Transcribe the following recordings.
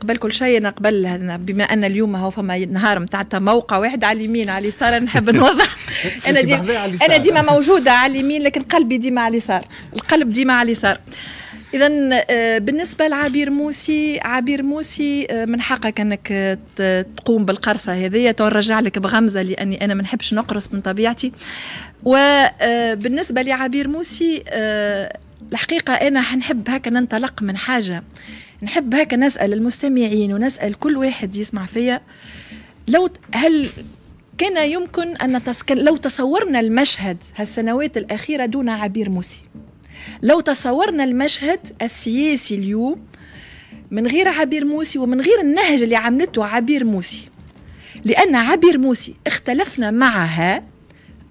قبل كل شيء انا قبل بما ان اليوم هو فما نهار نتاع موقع واحد على اليمين على اليسار نحب نوضح انا ديما انا ديما موجوده على اليمين لكن قلبي ديما على اليسار القلب ديما على اليسار اذا آه، بالنسبه لعبير موسي عبير موسي آه، من حقك انك آه، تقوم بالقرصه هذه تنرجع لك بغمزه لاني انا ما نحبش نقرص من طبيعتي وبالنسبه لعبير موسي الحقيقة أنا حنحب هكا ننطلق من حاجة نحب هكا نسأل المستمعين ونسأل كل واحد يسمع فيا لو هل كان يمكن أن نتسكن لو تصورنا المشهد هالسنوات الأخيرة دون عبير موسي لو تصورنا المشهد السياسي اليوم من غير عبير موسي ومن غير النهج اللي عملته عبير موسي لأن عبير موسي اختلفنا معها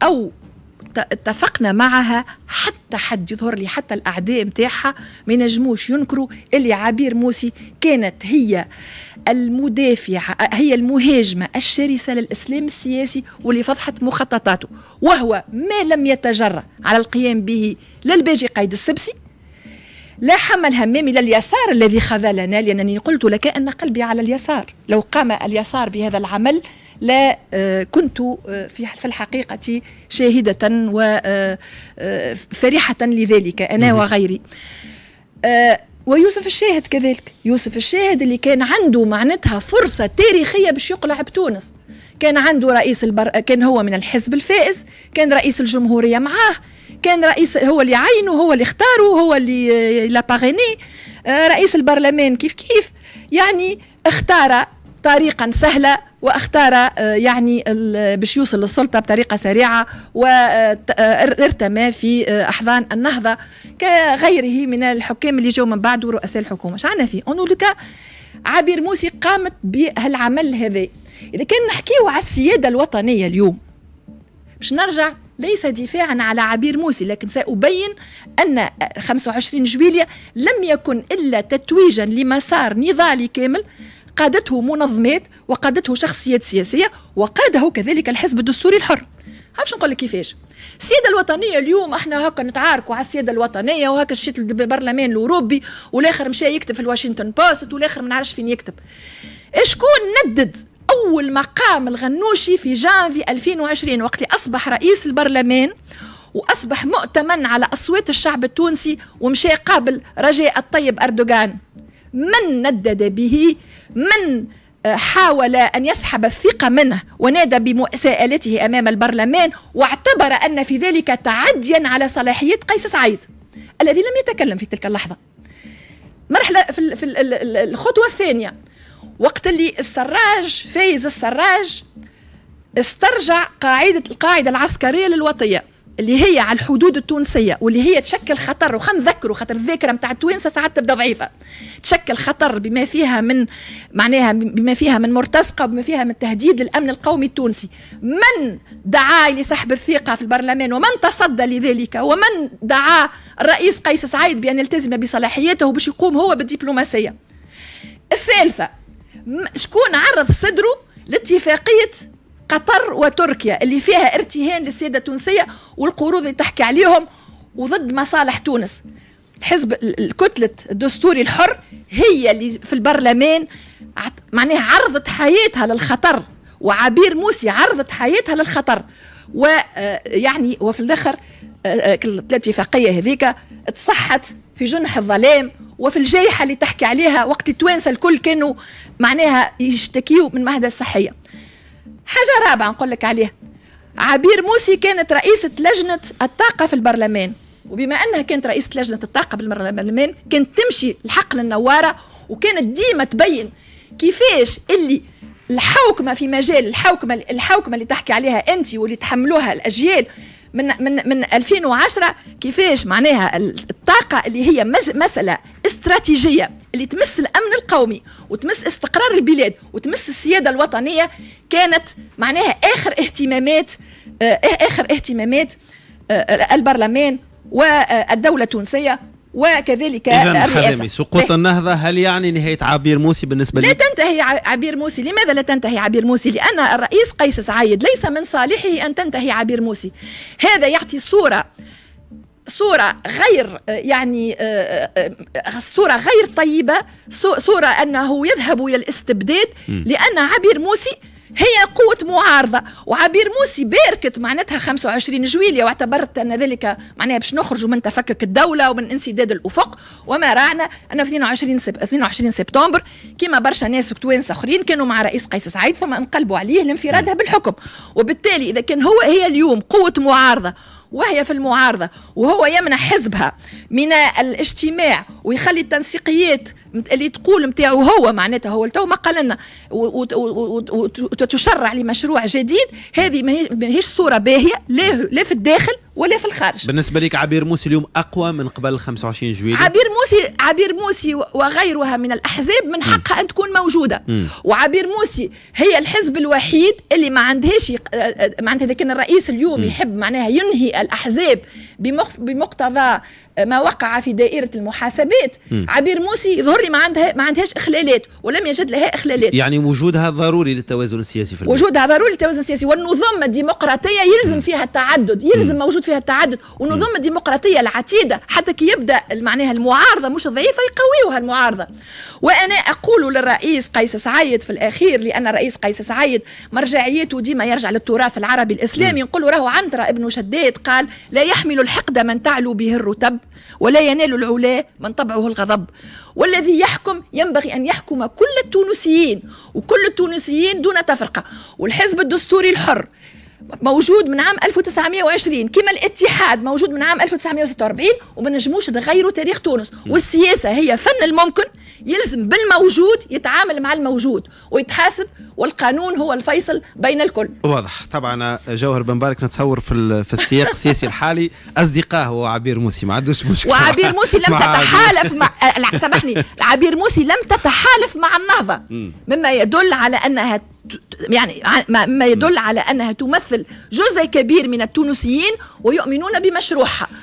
أو اتفقنا معها حتى حد يظهر لي حتى الاعداء نتاعها ما ينجموش ينكروا اللي عبير موسي كانت هي المدافعه هي المهاجمه الشرسه للاسلام السياسي واللي فضحت مخططاته وهو ما لم يتجرأ على القيام به للباجي قايد قيد السبسي لا حمل همامي لليسار الذي خذلنا لأنني قلت لك أن قلبي على اليسار لو قام اليسار بهذا العمل لا آه، كنت آه، في الحقيقة شاهدة وفرحة آه، لذلك أنا وغيري ويوسف الشاهد كذلك يوسف الشاهد اللي كان عنده معناتها فرصة تاريخية باش يقلع بتونس كان عنده رئيس البر... كان هو من الحزب الفائز كان رئيس الجمهورية معاه كان رئيس هو اللي عينه هو اللي اختاره هو اللي لاباغيني رئيس البرلمان كيف كيف يعني اختار طريقا سهلة واختار آه، يعني باش يوصل للسلطه بطريقه سريعه وارتمى آه، في آه، احضان النهضه كغيره من الحكام اللي جاوا من بعده رؤساء الحكومه شعنا فيه اونو لوكا عبير موسي قامت بهالعمل هذا اذا كان نحكيو على السياده الوطنيه اليوم باش نرجع ليس دفاعا على عبير موسي لكن سأبين أن 25 جويلية لم يكن إلا تتويجا لمسار نضالي كامل قادته منظمات وقادته شخصيات سياسيه وقاده كذلك الحزب الدستوري الحر باش نقول لك كيفاش السياده الوطنيه اليوم احنا هكا نتعاركوا على السياده الوطنيه وهكا شيت البرلمان الاوروبي والاخر مشى يكتب في الواشنطن بوست والاخر ما نعرفش فين يكتب شكون ندد اول مقام الغنوشي في جانفي 2020 وقت اللي اصبح رئيس البرلمان واصبح مؤتمن على اصوات الشعب التونسي ومشى قابل رجاء الطيب اردوغان من ندد به من آه، حاول أن يسحب الثقة منه ونادى بمساءلته أمام البرلمان واعتبر أن في ذلك تعديا على صلاحية قيس سعيد الذي لم يتكلم في تلك اللحظة مرحلة في الخطوة الثانية وقت اللي السراج فايز السراج استرجع قاعدة القاعدة العسكرية للوطية اللي هي على الحدود التونسيه واللي هي تشكل خطر وخا نذكروا خاطر الذاكره نتاع التوانسه ساعات تبدا ضعيفه تشكل خطر بما فيها من معناها بما فيها من مرتزقه بما فيها من تهديد للامن القومي التونسي من دعا لسحب الثقه في البرلمان ومن تصدى لذلك ومن دعا الرئيس قيس سعيد بان يلتزم بصلاحياته باش يقوم هو بالدبلوماسيه الثالثه شكون عرض صدره لاتفاقيه قطر وتركيا اللي فيها ارتهان للسيده التونسيه والقروض اللي تحكي عليهم وضد مصالح تونس الحزب الكتلة الدستوري الحر هي اللي في البرلمان معناها عرضت حياتها للخطر وعبير موسي عرضت حياتها للخطر ويعني آه، وفي الاخر آه، آه، الاتفاقيه هذيك تصحت في جنح الظلام وفي الجائحه اللي تحكي عليها وقت التوانسه الكل كانوا معناها يشتكيوا من مهدة الصحيه حاجة رابعة نقول لك عليها عبير موسي كانت رئيسة لجنة الطاقة في البرلمان وبما أنها كانت رئيسة لجنة الطاقة بالبرلمان كانت تمشي الحق للنوارة وكانت ديما تبين كيفاش اللي الحوكمة في مجال الحوكمة الحوكمة اللي تحكي عليها أنت واللي تحملوها الأجيال من من من 2010 كيفاش معناها الطاقه اللي هي مساله استراتيجيه اللي تمس الامن القومي وتمس استقرار البلاد وتمس السياده الوطنيه كانت معناها اخر اهتمامات آه، اخر اهتمامات آه، البرلمان والدوله التونسيه وكذلك الرئاسة سقوط إيه. النهضة هل يعني نهاية عبير موسي بالنسبة لي؟ لا تنتهي عبير موسي لماذا لا تنتهي عبير موسي لأن الرئيس قيس سعيد ليس من صالحه أن تنتهي عبير موسي هذا يعطي صورة صورة غير يعني آه، آه، آه، صورة غير طيبة صورة أنه يذهب إلى الاستبداد لأن عبير موسي هي قوة معارضة وعبير موسي باركت معناتها 25 جويلية واعتبرت أن ذلك معناها باش نخرجوا من تفكك الدولة ومن انسداد الأفق وما رعنا أن في 22 سب... 22 سبتمبر كما برشا ناس وتوانسة آخرين كانوا مع رئيس قيس سعيد ثم انقلبوا عليه لانفرادها نعم. بالحكم وبالتالي إذا كان هو هي اليوم قوة معارضة وهي في المعارضة وهو يمنع حزبها من الاجتماع ويخلي التنسيقيات اللي تقول نتاعو هو معناتها هو تو ما قال لنا وتشرع لمشروع جديد هذه ماهيش صوره باهيه لا لا في الداخل ولا في الخارج بالنسبه لك عبير موسي اليوم اقوى من قبل 25 جويليه عبير موسي عبير موسي وغيرها من الاحزاب من حقها ان تكون موجوده م. وعبير موسي هي الحزب الوحيد اللي ما عندهاش آه، آه، معناتها اذا كان الرئيس اليوم م. يحب معناها ينهي الاحزاب بمقتضى ما وقع في دائره المحاسبات م. عبير موسي يظهر لي ما عندها ما عندهاش اخلالات ولم يجد لها اخلالات يعني وجودها ضروري للتوازن السياسي في وجودها ضروري للتوازن السياسي والنظم الديمقراطيه يلزم م. فيها التعدد يلزم م. موجود فيها التعدد والنظم الديمقراطيه العتيده حتى كي يبدا معناها المعارضه مش ضعيفه يقويها المعارضه وانا اقول للرئيس قيس سعيد في الاخير لان الرئيس قيس سعيد مرجعيته ديما يرجع للتراث العربي الاسلامي نقول راهو عنترة ابن شداد قال لا يحمل الحقد من تعلو به الرتب ولا ينال العلا من طبعه الغضب والذي يحكم ينبغي أن يحكم كل التونسيين وكل التونسيين دون تفرقة والحزب الدستوري الحر موجود من عام 1920 كما الاتحاد موجود من عام 1946 وما نجموش نغيروا تاريخ تونس والسياسه هي فن الممكن يلزم بالموجود يتعامل مع الموجود ويتحاسب والقانون هو الفيصل بين الكل واضح طبعا جوهر بن مبارك نتصور في في السياق السياسي الحالي اصدقاء هو عبير موسي ما عندوش مشكله وعبير موسي لم تتحالف مع سامحني عبير موسي لم تتحالف مع النهضه مما يدل على انها يعني ما يدل على انها تمثل جزء كبير من التونسيين ويؤمنون بمشروعها